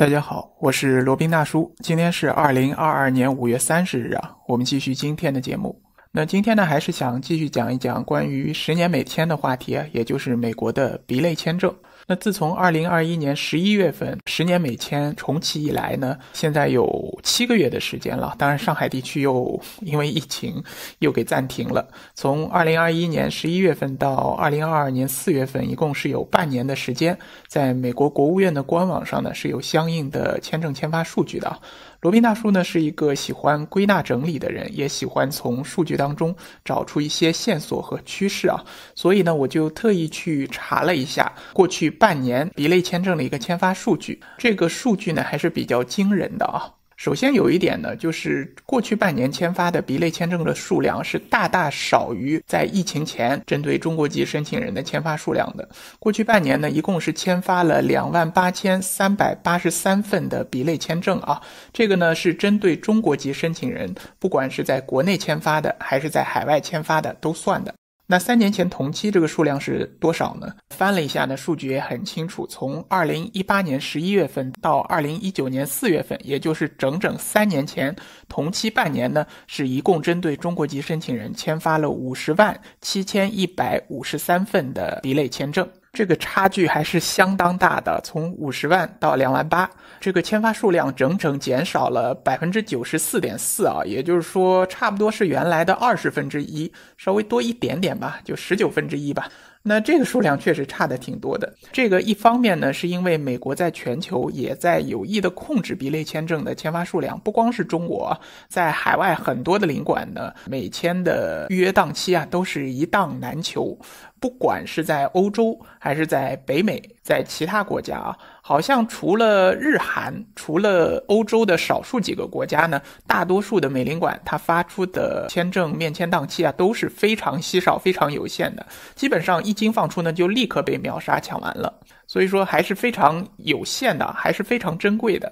大家好，我是罗宾大叔。今天是二零二二年五月三十日啊，我们继续今天的节目。那今天呢，还是想继续讲一讲关于十年美签的话题也就是美国的 B 类签证。那自从二零二一年十一月份十年美签重启以来呢，现在有七个月的时间了。当然，上海地区又因为疫情又给暂停了。从二零二一年十一月份到二零二二年四月份，一共是有半年的时间，在美国国务院的官网上呢是有相应的签证签发数据的罗宾大叔呢是一个喜欢归纳整理的人，也喜欢从数据当中找出一些线索和趋势啊，所以呢，我就特意去查了一下过去半年 B 类签证的一个签发数据，这个数据呢还是比较惊人的啊。首先有一点呢，就是过去半年签发的 B 类签证的数量是大大少于在疫情前针对中国籍申请人的签发数量的。过去半年呢，一共是签发了两万八千三百八十三份的 B 类签证啊，这个呢是针对中国籍申请人，不管是在国内签发的还是在海外签发的都算的。那三年前同期这个数量是多少呢？翻了一下呢，数据也很清楚。从二零一八年十一月份到二零一九年四月份，也就是整整三年前同期半年呢，是一共针对中国籍申请人签发了五十万七千一百五十三份的 B 类签证。这个差距还是相当大的，从五十万到两万八，这个签发数量整整减少了百分之九十四点四啊，也就是说，差不多是原来的二十分之一，稍微多一点点吧，就十九分之一吧。那这个数量确实差的挺多的。这个一方面呢，是因为美国在全球也在有意的控制 B 类签证的签发数量，不光是中国，在海外很多的领馆呢，每签的预约档期啊，都是一档难求，不管是在欧洲还是在北美，在其他国家啊。好像除了日韩，除了欧洲的少数几个国家呢，大多数的美领馆它发出的签证面签档期啊都是非常稀少、非常有限的，基本上一经放出呢就立刻被秒杀抢完了，所以说还是非常有限的，还是非常珍贵的。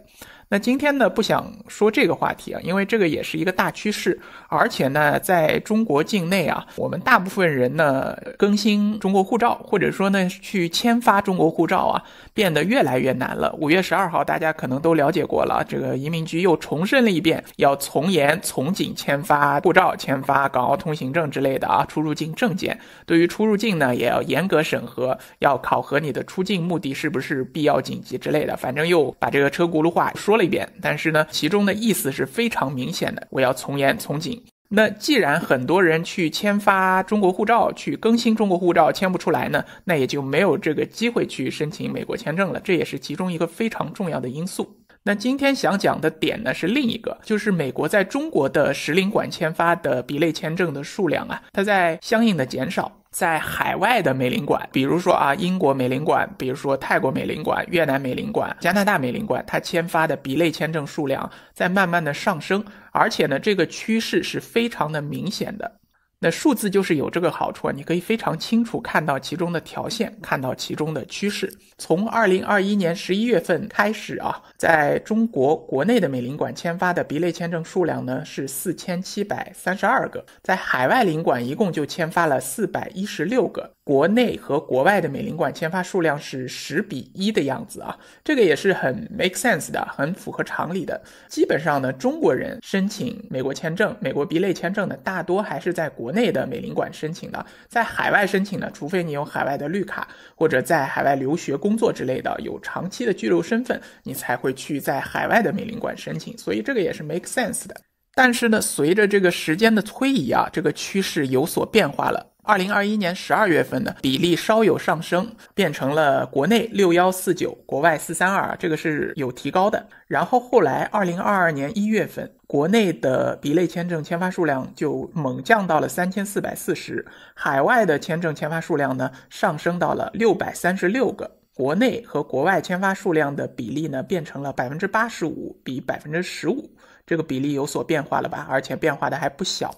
那今天呢，不想说这个话题啊，因为这个也是一个大趋势，而且呢，在中国境内啊，我们大部分人呢，更新中国护照，或者说呢，去签发中国护照啊，变得越来越难了。五月十二号，大家可能都了解过了，这个移民局又重申了一遍，要从严从紧签发护照、签发港澳通行证之类的啊，出入境证件，对于出入境呢，也要严格审核，要考核你的出境目的是不是必要紧急之类的，反正又把这个车轱辘话说。了一遍，但是呢，其中的意思是非常明显的，我要从严从紧。那既然很多人去签发中国护照，去更新中国护照签不出来呢，那也就没有这个机会去申请美国签证了，这也是其中一个非常重要的因素。那今天想讲的点呢是另一个，就是美国在中国的使领馆签发的 B 类签证的数量啊，它在相应的减少。在海外的美领馆，比如说啊英国美领馆，比如说泰国美领馆、越南美领馆、加拿大美领馆，它签发的 B 类签证数量在慢慢的上升，而且呢这个趋势是非常的明显的。那数字就是有这个好处啊，你可以非常清楚看到其中的条线，看到其中的趋势。从二零二一年十一月份开始啊，在中国国内的美领馆签发的 B 类签证数量呢是四千七百三十二个，在海外领馆一共就签发了四百一十六个。国内和国外的美领馆签发数量是十比一的样子啊，这个也是很 make sense 的，很符合常理的。基本上呢，中国人申请美国签证，美国 B 类签证呢，大多还是在国内的美领馆申请的，在海外申请呢，除非你有海外的绿卡或者在海外留学、工作之类的有长期的居留身份，你才会去在海外的美领馆申请。所以这个也是 make sense 的。但是呢，随着这个时间的推移啊，这个趋势有所变化了。二零二一年十二月份呢，比例稍有上升，变成了国内六幺四九，国外四三二，这个是有提高的。然后后来二零二二年一月份，国内的 B 类签证签发数量就猛降到了三千四百四十，海外的签证签发数量呢上升到了六百三十六个，国内和国外签发数量的比例呢变成了百分之八十五比百分之十五，这个比例有所变化了吧？而且变化的还不小。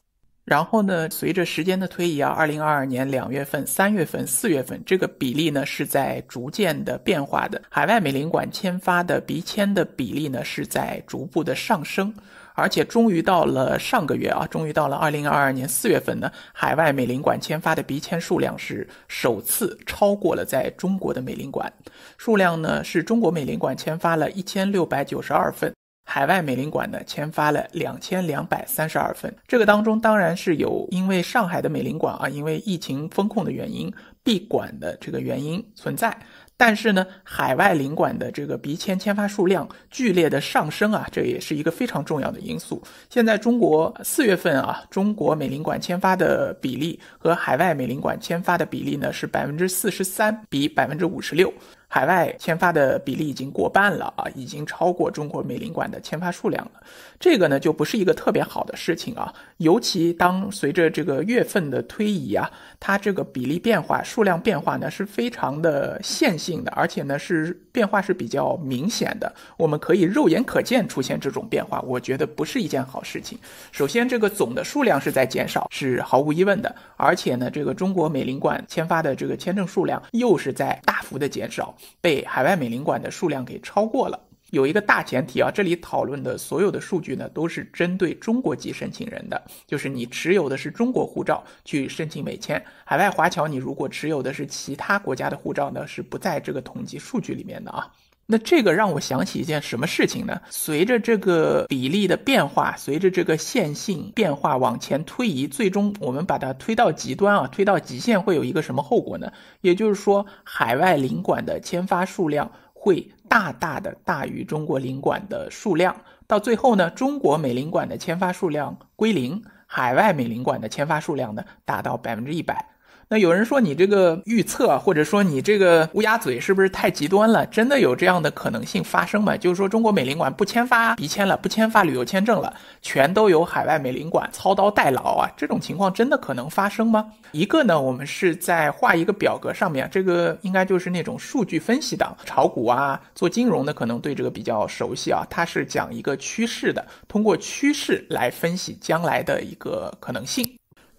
然后呢？随着时间的推移啊，二零二二年两月份、三月份、四月份，这个比例呢是在逐渐的变化的。海外美领馆签发的鼻签的比例呢是在逐步的上升，而且终于到了上个月啊，终于到了二零二二年四月份呢，海外美领馆签发的鼻签数量是首次超过了在中国的美领馆，数量呢是中国美领馆签发了一千六百九十二份。海外美领馆呢签发了两千两百三十二份，这个当中当然是有因为上海的美领馆啊，因为疫情风控的原因闭馆的这个原因存在，但是呢，海外领馆的这个鼻签签发数量剧烈的上升啊，这也是一个非常重要的因素。现在中国四月份啊，中国美领馆签发的比例和海外美领馆签发的比例呢是百分之四十三比百分之五十六。海外签发的比例已经过半了啊，已经超过中国美领馆的签发数量了。这个呢，就不是一个特别好的事情啊。尤其当随着这个月份的推移啊，它这个比例变化、数量变化呢，是非常的线性的，而且呢是。变化是比较明显的，我们可以肉眼可见出现这种变化，我觉得不是一件好事情。首先，这个总的数量是在减少，是毫无疑问的，而且呢，这个中国美领馆签发的这个签证数量又是在大幅的减少，被海外美领馆的数量给超过了。有一个大前提啊，这里讨论的所有的数据呢，都是针对中国籍申请人的，就是你持有的是中国护照去申请美签。海外华侨，你如果持有的是其他国家的护照呢，是不在这个统计数据里面的啊。那这个让我想起一件什么事情呢？随着这个比例的变化，随着这个线性变化往前推移，最终我们把它推到极端啊，推到极限，会有一个什么后果呢？也就是说，海外领馆的签发数量。会大大的大于中国领馆的数量，到最后呢，中国美领馆的签发数量归零，海外美领馆的签发数量呢达到百分之一百。那有人说你这个预测，或者说你这个乌鸦嘴是不是太极端了？真的有这样的可能性发生吗？就是说中国美领馆不签发，不签了，不签发旅游签证了，全都由海外美领馆操刀代劳啊？这种情况真的可能发生吗？一个呢，我们是在画一个表格上面，这个应该就是那种数据分析的，炒股啊、做金融的可能对这个比较熟悉啊，它是讲一个趋势的，通过趋势来分析将来的一个可能性。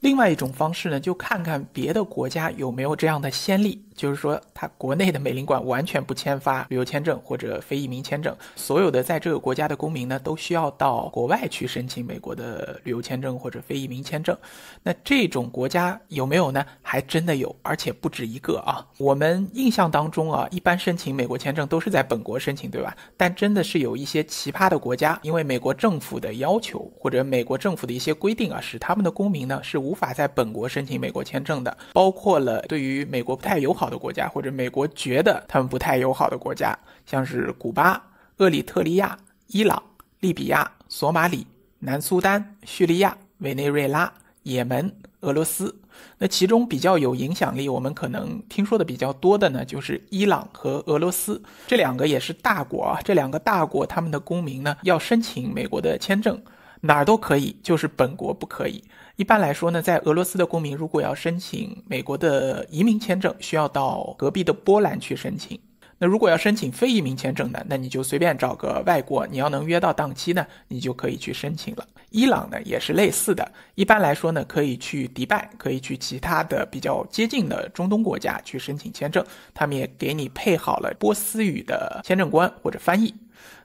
另外一种方式呢，就看看别的国家有没有这样的先例。就是说，他国内的美领馆完全不签发旅游签证或者非移民签证，所有的在这个国家的公民呢，都需要到国外去申请美国的旅游签证或者非移民签证。那这种国家有没有呢？还真的有，而且不止一个啊。我们印象当中啊，一般申请美国签证都是在本国申请，对吧？但真的是有一些奇葩的国家，因为美国政府的要求或者美国政府的一些规定啊，使他们的公民呢是无法在本国申请美国签证的，包括了对于美国不太友好。的国家或者美国觉得他们不太友好的国家，像是古巴、厄立特利亚、伊朗、利比亚、索马里、南苏丹、叙利亚、委内瑞拉、也门、俄罗斯。那其中比较有影响力，我们可能听说的比较多的呢，就是伊朗和俄罗斯这两个也是大国啊。这两个大国他们的公民呢，要申请美国的签证。哪儿都可以，就是本国不可以。一般来说呢，在俄罗斯的公民如果要申请美国的移民签证，需要到隔壁的波兰去申请。那如果要申请非移民签证呢，那你就随便找个外国，你要能约到档期呢，你就可以去申请了。伊朗呢也是类似的，一般来说呢，可以去迪拜，可以去其他的比较接近的中东国家去申请签证，他们也给你配好了波斯语的签证官或者翻译。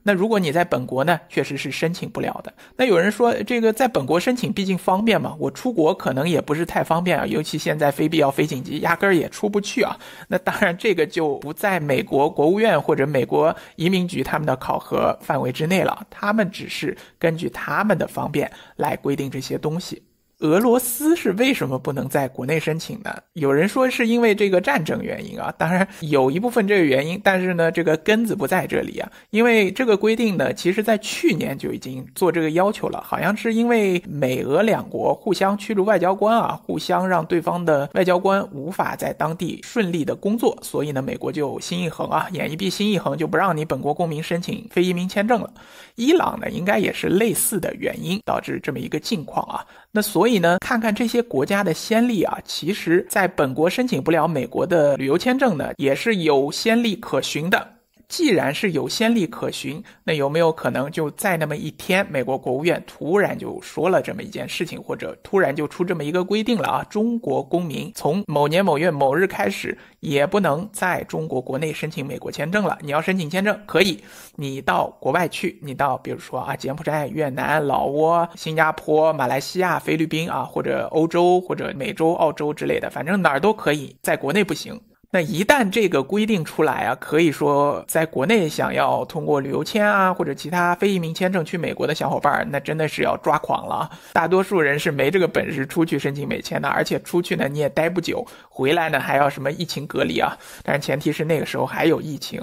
那如果你在本国呢，确实是申请不了的。那有人说，这个在本国申请毕竟方便嘛，我出国可能也不是太方便啊，尤其现在非必要、非紧急，压根儿也出不去啊。那当然，这个就不在美国国务院或者美国移民局他们的考核范围之内了，他们只是根据他们的方便来规定这些东西。俄罗斯是为什么不能在国内申请呢？有人说是因为这个战争原因啊，当然有一部分这个原因，但是呢，这个根子不在这里啊。因为这个规定呢，其实在去年就已经做这个要求了，好像是因为美俄两国互相驱逐外交官啊，互相让对方的外交官无法在当地顺利的工作，所以呢，美国就心一横啊，眼一闭，心一横就不让你本国公民申请非移民签证了。伊朗呢，应该也是类似的原因导致这么一个境况啊。那所以呢，看看这些国家的先例啊，其实，在本国申请不了美国的旅游签证呢，也是有先例可循的。既然是有先例可循，那有没有可能就在那么一天，美国国务院突然就说了这么一件事情，或者突然就出这么一个规定了啊？中国公民从某年某月某日开始，也不能在中国国内申请美国签证了。你要申请签证可以，你到国外去，你到比如说啊，柬埔寨、越南、老挝、新加坡、马来西亚、菲律宾啊，或者欧洲、或者美洲、澳洲之类的，反正哪儿都可以，在国内不行。那一旦这个规定出来啊，可以说在国内想要通过旅游签啊或者其他非移民签证去美国的小伙伴那真的是要抓狂了。大多数人是没这个本事出去申请美签的，而且出去呢你也待不久，回来呢还要什么疫情隔离啊？但是前提是那个时候还有疫情，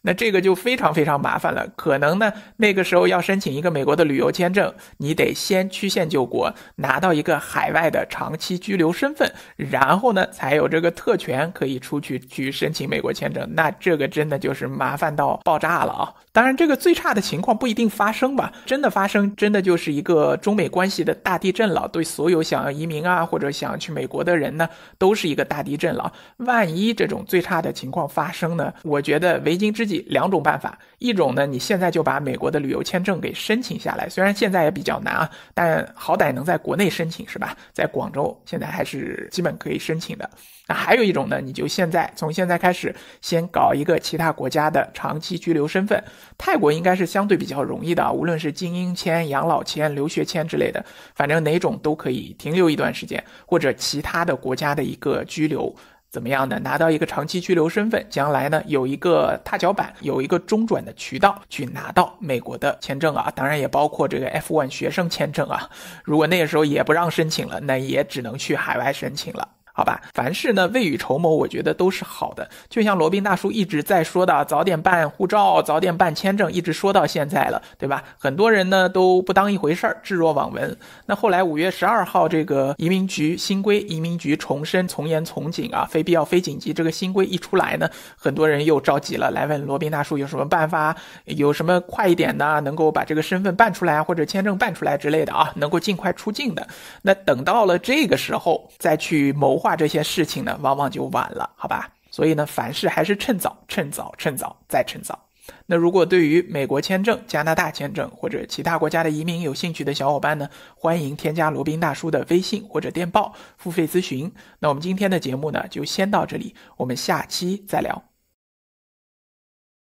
那这个就非常非常麻烦了。可能呢那个时候要申请一个美国的旅游签证，你得先曲线救国，拿到一个海外的长期居留身份，然后呢才有这个特权可以出去。去去申请美国签证，那这个真的就是麻烦到爆炸了啊！当然，这个最差的情况不一定发生吧？真的发生，真的就是一个中美关系的大地震了，对所有想要移民啊或者想要去美国的人呢，都是一个大地震了。万一这种最差的情况发生呢？我觉得为今之计，两种办法：一种呢，你现在就把美国的旅游签证给申请下来，虽然现在也比较难啊，但好歹能在国内申请是吧？在广州现在还是基本可以申请的。那还有一种呢，你就现在。在从现在开始，先搞一个其他国家的长期居留身份。泰国应该是相对比较容易的，啊，无论是精英签、养老签、留学签之类的，反正哪种都可以停留一段时间，或者其他的国家的一个居留，怎么样的，拿到一个长期居留身份，将来呢有一个踏脚板，有一个中转的渠道去拿到美国的签证啊。当然也包括这个 F1 学生签证啊。如果那个时候也不让申请了，那也只能去海外申请了。好吧，凡事呢未雨绸缪，我觉得都是好的。就像罗宾大叔一直在说的，早点办护照，早点办签证，一直说到现在了，对吧？很多人呢都不当一回事儿，置若罔闻。那后来五月十二号这个移民局新规，移民局重申从严从紧啊，非必要非紧急这个新规一出来呢，很多人又着急了，来问罗宾大叔有什么办法，有什么快一点的，能够把这个身份办出来或者签证办出来之类的啊，能够尽快出境的。那等到了这个时候再去谋划。挂这些事情呢，往往就晚了，好吧？所以呢，凡事还是趁早，趁早，趁早，再趁早。那如果对于美国签证、加拿大签证或者其他国家的移民有兴趣的小伙伴呢，欢迎添加罗宾大叔的微信或者电报付费咨询。那我们今天的节目呢，就先到这里，我们下期再聊。